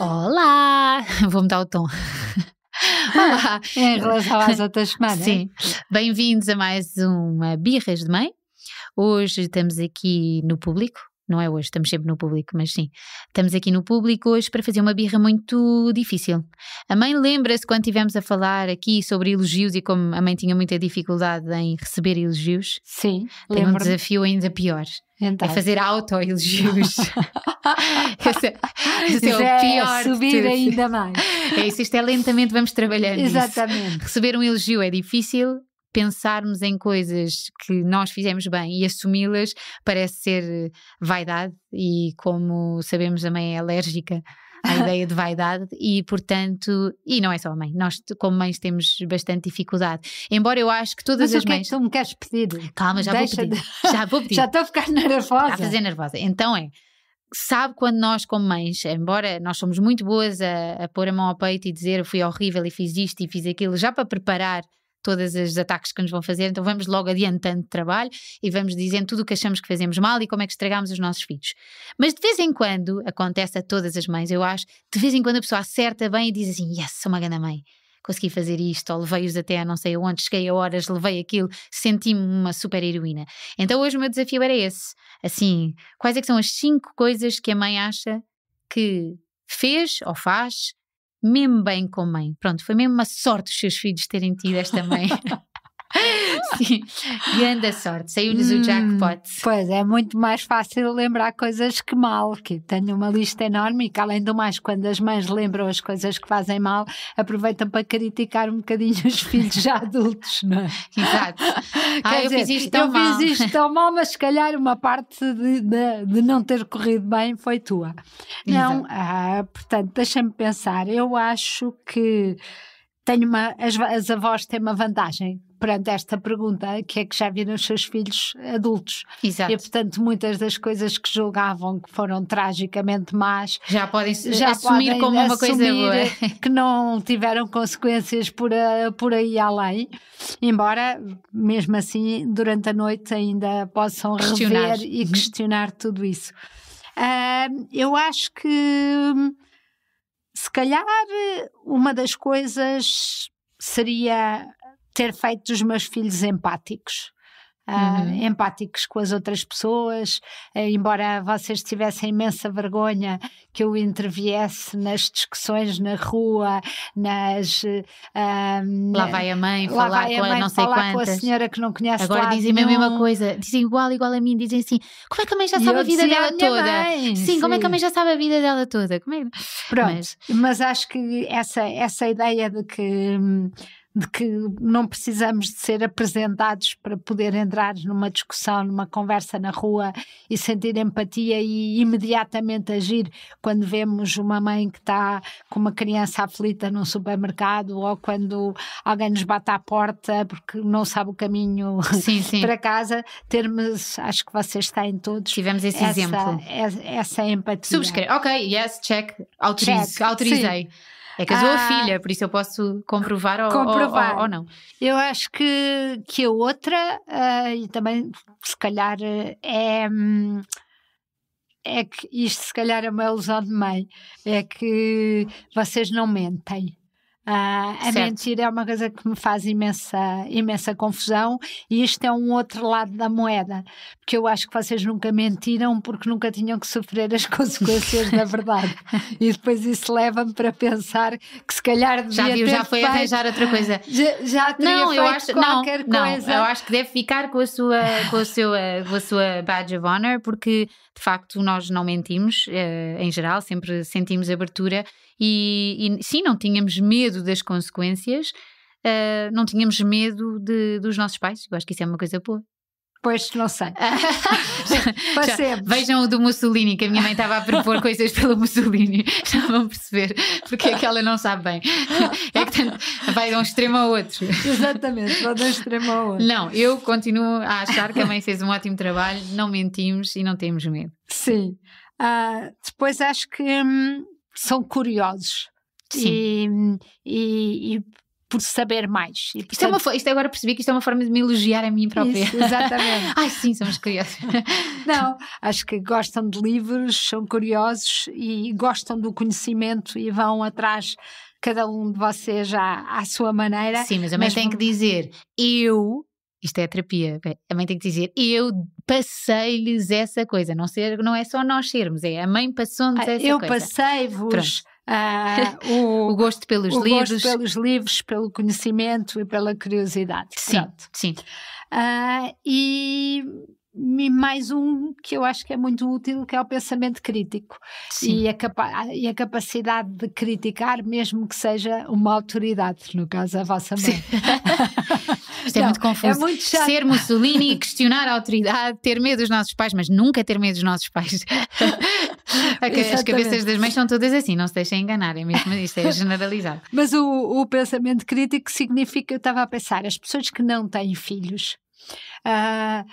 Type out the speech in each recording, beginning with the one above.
Olá! Vou mudar o tom. Olá! É, em relação às outras semanas. Sim. Bem-vindos a mais uma Birras de Mãe. Hoje estamos aqui no público, não é hoje, estamos sempre no público, mas sim, estamos aqui no público hoje para fazer uma birra muito difícil. A mãe lembra-se quando estivemos a falar aqui sobre elogios e como a mãe tinha muita dificuldade em receber elogios. Sim, tem um desafio ainda pior. É então. É fazer autoelogios. esse, é, esse é o é pior. É subir ainda mais. É isso, isto é lentamente, vamos trabalhando. Exatamente. Receber um elogio é difícil, pensarmos em coisas que nós fizemos bem e assumi-las parece ser eh, vaidade, e como sabemos, a mãe é alérgica à ideia de vaidade e, portanto, e não é só a mãe, nós como mães temos bastante dificuldade. Embora eu acho que todas Mas as é mães. Mas tu me queres pedir? Calma, já Deixa vou pedir. De... Já vou pedir. já estou a ficar nervosa. A fazer nervosa. Então é. Sabe quando nós, como mães, embora nós somos muito boas a, a pôr a mão ao peito e dizer eu fui horrível e fiz isto e fiz aquilo, já para preparar todos os ataques que nos vão fazer, então vamos logo adiantando trabalho e vamos dizendo tudo o que achamos que fazemos mal e como é que estragamos os nossos filhos. Mas de vez em quando, acontece a todas as mães, eu acho, de vez em quando a pessoa acerta bem e diz assim: Yes, sou uma grande mãe consegui fazer isto, ou levei-os até a não sei aonde, cheguei a horas, levei aquilo, senti-me uma super heroína. Então hoje o meu desafio era esse. Assim, quais é que são as cinco coisas que a mãe acha que fez ou faz mesmo bem com mãe. Pronto, foi mesmo uma sorte os seus filhos terem tido esta mãe. Assim. e grande sorte, saiu-lhes hum, o jackpot. Hum, pois é, muito mais fácil lembrar coisas que mal, que tenho uma lista enorme e que, além do mais, quando as mães lembram as coisas que fazem mal, aproveitam para criticar um bocadinho os filhos já adultos, não é? Exato. Ah, eu, fiz isto, eu mal. fiz isto tão mal, mas se calhar uma parte de, de, de não ter corrido bem foi tua. Exato. Não, ah, portanto, deixa-me pensar, eu acho que tenho uma, as, as avós têm uma vantagem perante esta pergunta, que é que já viram os seus filhos adultos. Exato. E, portanto, muitas das coisas que julgavam que foram tragicamente más já podem já assumir podem como uma assumir coisa boa. Que não tiveram consequências por, a, eh, por aí além, embora, mesmo assim, durante a noite ainda possam rever e questionar tudo isso. Uh, eu acho que hum, se calhar uma das coisas seria ter feito os meus filhos empáticos. Ah, uhum. empáticos com as outras pessoas, ah, embora vocês tivessem imensa vergonha que eu interviesse nas discussões na rua, nas. Ah, lá vai a mãe falar vai a com a mãe não sei falar quantas. com a senhora que não conhece Agora dizem-me a mesma coisa, dizem igual, igual a mim, dizem assim: como é que a mãe já sabe a vida dela a toda? Mãe, sim, sim, como é que a mãe já sabe a vida dela toda? Como é? Pronto, mas, mas acho que essa, essa ideia de que. Hum, de que não precisamos de ser apresentados para poder entrar numa discussão, numa conversa na rua e sentir empatia e imediatamente agir quando vemos uma mãe que está com uma criança aflita num supermercado ou quando alguém nos bate à porta porque não sabe o caminho sim, sim. para casa, termos, acho que vocês têm todos. Tivemos esse essa, exemplo. Essa, empatia. Subscreve. Ok, yes, check. Autorizo, check. Autorizei. Sim. É casou ah, a filha, por isso eu posso comprovar, comprovar. Ou, ou, ou, não. Eu acho que, que a outra, uh, e também se calhar eh, é. Hum, é que isto se calhar é uma ilusão de mãe, é que vocês não mentem. Ah, a certo. mentira é uma coisa que me faz imensa, imensa confusão e isto é um outro lado da moeda, porque eu acho que vocês nunca mentiram porque nunca tinham que sofrer as consequências da verdade. E depois isso leva-me para pensar que se calhar devia Já viu, já foi feito, arranjar outra coisa. Já, já teria não, eu acho, qualquer não, coisa. Não, eu acho que deve ficar com a sua, com a sua, com a sua badge of honor porque de facto nós não mentimos, eh, em geral, sempre sentimos abertura e, e sim, não tínhamos medo das consequências, uh, não tínhamos medo de, dos nossos pais. Eu acho que isso é uma coisa boa. Pois, não sei. Já, vejam o do Mussolini, que a minha mãe estava a propor coisas pelo Mussolini. Já vão perceber porque é que ela não sabe bem. É que tanto, vai de um extremo ao outro. Exatamente, vai de um extremo ao outro. Não, eu continuo a achar que a mãe fez um ótimo trabalho, não mentimos e não temos medo. Sim. Uh, depois acho que hum, são curiosos. E, e, e, por saber mais. E, portanto... isto, é uma, isto agora percebi que isto é uma forma de me elogiar a mim própria. Isso, exatamente. Ai, sim, somos curiosos. Não, acho que gostam de livros, são curiosos e gostam do conhecimento e vão atrás, cada um de vocês à, à sua maneira. Sim, mas também mas... tenho que dizer, eu isto é terapia. A mãe tem que dizer, eu passei-lhes essa coisa. Não, ser, não é só nós sermos, é a mãe passou-nos ah, essa eu coisa. Eu passei-vos. Ah, o, o, gosto pelos o livros. Gosto pelos livros, pelo conhecimento e pela curiosidade. Sim, Pronto. sim. Ah, e e mais um que eu acho que é muito útil, que é o pensamento crítico Sim. e a, e a capacidade de criticar, mesmo que seja uma autoridade, no caso a vossa mãe. Isto é não, é muito confuso. É muito chato. Ser Mussolini, questionar a autoridade, ter medo dos nossos pais, mas nunca ter medo dos nossos pais. As cabeças das mães são todas assim, não se deixem enganar, é mesmo, isto é generalizado. Mas o, o pensamento crítico significa, eu estava a pensar, as pessoas que não têm filhos, uh,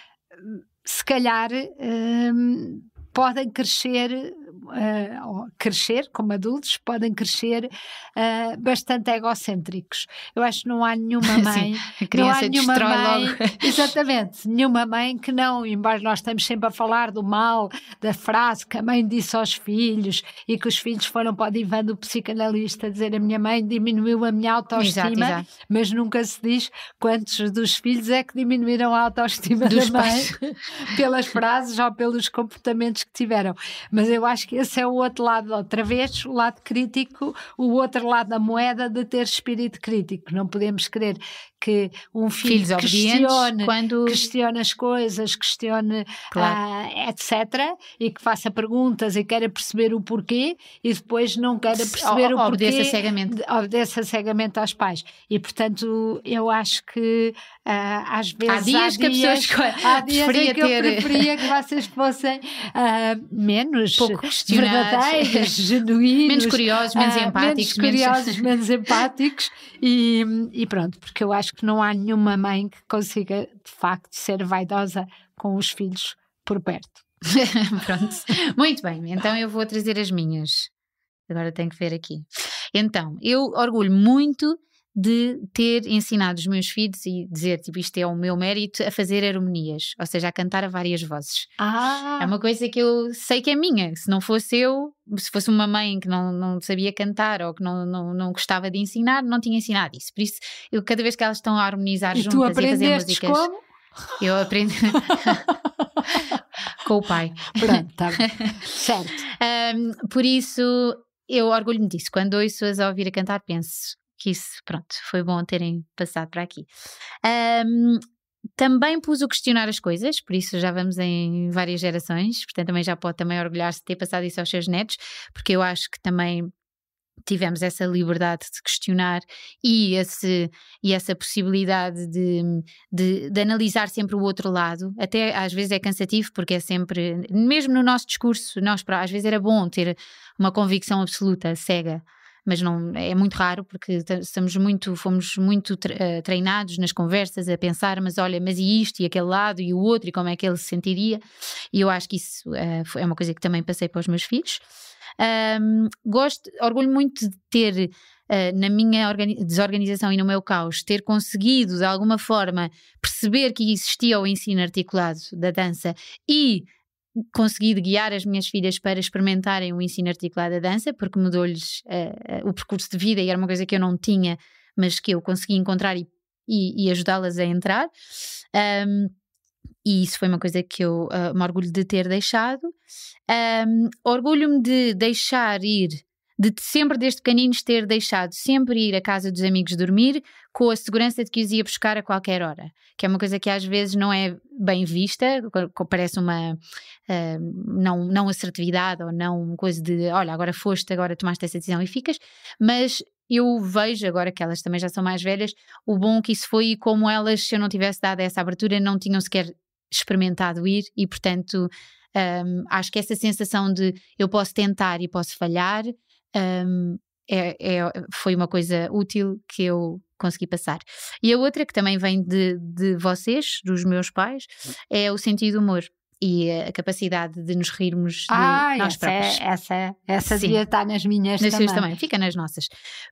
se calhar uh, podem crescer uh, crescer como adultos, podem crescer uh, bastante egocêntricos. Eu acho que não há nenhuma mãe. Sim, a criança não há nenhuma mãe, logo. Exatamente, nenhuma mãe que não, embora nós estamos sempre a falar do mal, da frase que a mãe disse aos filhos e que os filhos foram para o divã do psicanalista dizer a minha mãe diminuiu a minha autoestima, exato, exato. mas nunca se diz quantos dos filhos é que diminuíram a autoestima dos da mãe pais. pelas frases ou pelos comportamentos que tiveram. Mas eu acho acho que esse é o outro lado, outra vez, o lado crítico, o outro lado da moeda de ter espírito crítico. Não podemos querer que um filho Filhos questione, quando... questione as coisas, questione claro. Ah, etc. e que faça perguntas e queira perceber o porquê e depois não queira perceber o, o porquê. Obedeça cegamente. Obedeça cegamente aos pais. E portanto eu acho que ah, às vezes há dias, há dias que a pessoa Há dias preferia que eu preferia que vocês fossem ah, menos Pouco verdadeiros, genuínos. Menos curiosos, menos empáticos. Menos curiosos, menos, menos empáticos e, e pronto, porque eu acho acho que não há nenhuma mãe que consiga, de facto, ser vaidosa com os filhos por perto. Pronto. Muito bem, então eu vou trazer as minhas. Agora tenho que ver aqui. Então, eu orgulho muito de ter ensinado os meus filhos e dizer, tipo, isto é o meu mérito, a fazer harmonias, ou seja, a cantar a várias vozes. Ah. É uma coisa que eu sei que é minha. Se não fosse eu, se fosse uma mãe que não, não sabia cantar ou que não, não, não gostava de ensinar, não tinha ensinado isso. Por isso, eu, cada vez que elas estão a harmonizar e juntas e a fazer músicas. Como? Eu aprendo com o pai. Pronto, tá certo. um, por isso, eu orgulho-me disso. Quando ouço-as ouvir a cantar, penso: que isso, pronto, foi bom terem passado para aqui. Um, também pus o questionar as coisas, por isso já vamos em várias gerações, portanto também já pode também orgulhar-se de ter passado isso aos seus netos, porque eu acho que também tivemos essa liberdade de questionar e, esse, e essa possibilidade de, de, de, analisar sempre o outro lado. Até às vezes é cansativo, porque é sempre, mesmo no nosso discurso, nós, às vezes era bom ter uma convicção absoluta, cega mas não é muito raro porque estamos muito, fomos muito eh, treinados nas conversas a pensar, mas olha, mas e isto e aquele lado e o outro e como é que ele se sentiria. E eu acho que isso uh, é uma coisa que também passei para os meus filhos. Um, gosto, orgulho muito de ter uh, na minha desorganização e no meu caos, ter conseguido de alguma forma perceber que existia o ensino articulado da dança e conseguido guiar as minhas filhas para experimentarem o ensino articulado da dança, porque mudou-lhes uh, o percurso de vida e era uma coisa que eu não tinha, mas que eu consegui encontrar e, e, e ajudá-las a entrar. Um, e isso foi uma coisa que eu uh, me orgulho de ter deixado. Um, Orgulho-me de deixar ir de sempre desde pequeninos ter deixado sempre ir à casa dos amigos dormir com a segurança de que os ia buscar a qualquer hora, que é uma coisa que às vezes não é bem vista, parece uma uh, não, não assertividade ou não coisa de olha, agora foste, agora tomaste essa decisão e ficas, mas eu vejo agora que elas também já são mais velhas, o bom que isso foi e como elas, se eu não tivesse dado essa abertura, não tinham sequer experimentado ir e, portanto, um, eh, acho que essa sensação de eu posso tentar e posso falhar um, é, é, foi uma coisa útil que eu consegui passar. E a outra, que também vem de, de vocês, dos meus pais, é o sentido do humor e a capacidade de nos rirmos ah, de nós essa, é, próprios. Essa, essa Sim. devia nas minhas nas também. também. Fica nas nossas.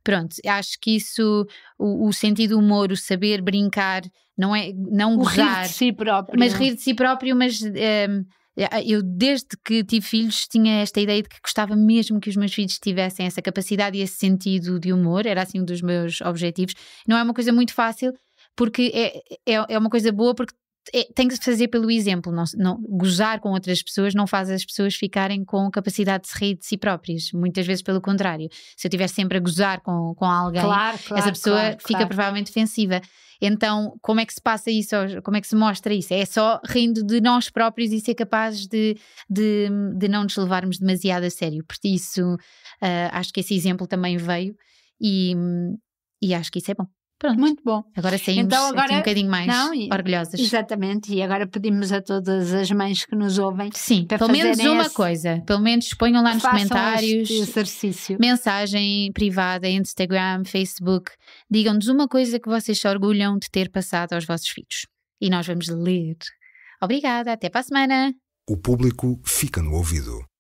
Pronto, acho que isso, o, o sentido do humor, o saber brincar, não é não o gozar, rir de si próprio. mas rir de si próprio, mas um, é, é, eu, desde que tive filhos, tinha esta ideia de que gostava mesmo que os meus filhos tivessem essa capacidade e esse sentido de humor, era assim um dos meus objetivos. Não é uma coisa muito fácil, porque é, é, é uma coisa boa, porque é, tem que se fazer pelo exemplo. Não, não, gozar com outras pessoas não faz as pessoas ficarem com capacidade de se rir de si próprias. Muitas vezes, pelo contrário. Se eu estiver sempre a gozar com, com alguém, claro, claro, essa pessoa claro, fica provavelmente defensiva. Então, como é que se passa isso? Como é que se mostra isso? É só rindo de nós próprios e ser capazes de, de, de não nos levarmos demasiado a sério. Por isso, uh, acho que esse exemplo também veio e, e acho que isso é bom. Pronto. Muito bom. Agora saímos então, assim agora, um bocadinho mais não, orgulhosas. Exatamente, e agora pedimos a todas as mães que nos ouvem. Sim, para pelo menos uma esse... coisa. Pelo menos ponham lá nos comentários. exercício. Mensagem privada, Instagram, Facebook. Digam-nos uma coisa que vocês se orgulham de ter passado aos vossos filhos. E nós vamos ler. Obrigada, até para a semana. O público fica no ouvido.